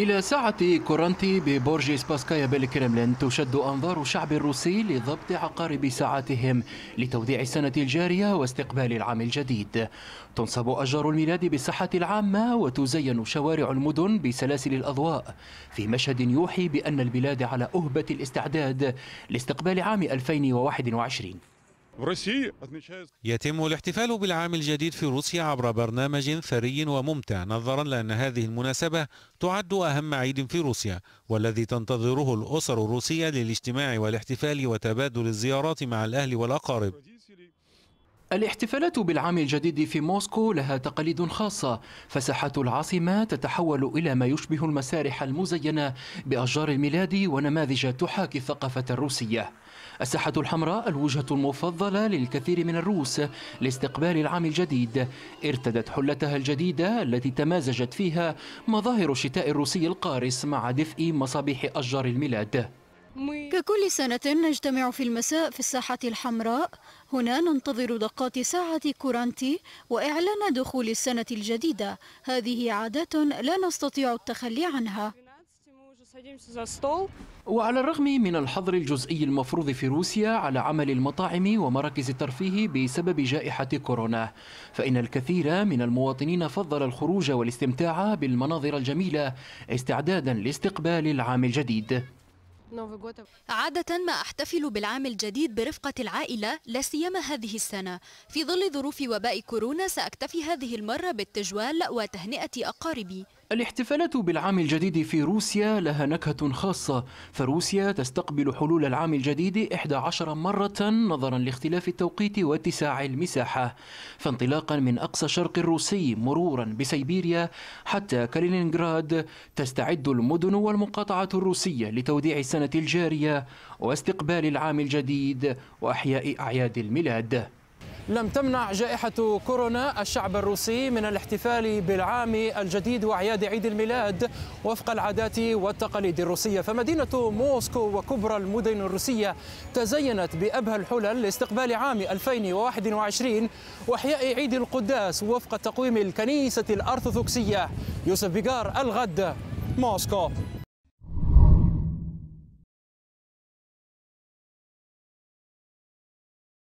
إلى ساعة كورانتي ببرج سباسكايا بالكرملين تشد أنظار الشعب الروسي لضبط عقارب ساعاتهم لتوديع السنة الجارية واستقبال العام الجديد تنصب أشجار الميلاد بالصحة العامة وتزين شوارع المدن بسلاسل الأضواء في مشهد يوحي بأن البلاد على أهبة الاستعداد لاستقبال عام 2021 يتم الاحتفال بالعام الجديد في روسيا عبر برنامج ثري وممتع نظرا لأن هذه المناسبة تعد أهم عيد في روسيا والذي تنتظره الأسر الروسية للاجتماع والاحتفال وتبادل الزيارات مع الأهل والأقارب الاحتفالات بالعام الجديد في موسكو لها تقاليد خاصة فساحة العاصمة تتحول إلى ما يشبه المسارح المزينة بأشجار الميلاد ونماذج تحاكي الثقافة الروسية الساحة الحمراء الوجهة المفضلة للكثير من الروس لاستقبال العام الجديد ارتدت حلتها الجديدة التي تمازجت فيها مظاهر الشتاء الروسي القارس مع دفء مصابيح أشجار الميلاد ككل سنة نجتمع في المساء في الساحة الحمراء هنا ننتظر دقات ساعة كورانتي وإعلان دخول السنة الجديدة هذه عادة لا نستطيع التخلي عنها وعلى الرغم من الحظر الجزئي المفروض في روسيا على عمل المطاعم ومراكز الترفيه بسبب جائحة كورونا فإن الكثير من المواطنين فضل الخروج والاستمتاع بالمناظر الجميلة استعدادا لاستقبال العام الجديد عادة ما أحتفل بالعام الجديد برفقة العائلة لا سيما هذه السنة في ظل ظروف وباء كورونا سأكتفي هذه المرة بالتجوال وتهنئة أقاربي الاحتفالات بالعام الجديد في روسيا لها نكهة خاصة فروسيا تستقبل حلول العام الجديد 11 مرة نظرا لاختلاف التوقيت واتساع المساحة فانطلاقا من أقصى شرق الروسي مرورا بسيبيريا حتى كالينينغراد تستعد المدن والمقاطعة الروسية لتوديع السنة الجارية واستقبال العام الجديد وأحياء أعياد الميلاد لم تمنع جائحة كورونا الشعب الروسي من الاحتفال بالعام الجديد وأعياد عيد الميلاد وفق العادات والتقاليد الروسية فمدينة موسكو وكبرى المدن الروسية تزينت بأبهى الحلل لاستقبال عام 2021 وإحياء عيد القداس وفق تقويم الكنيسة الأرثوذكسية يوسف بيغار الغد موسكو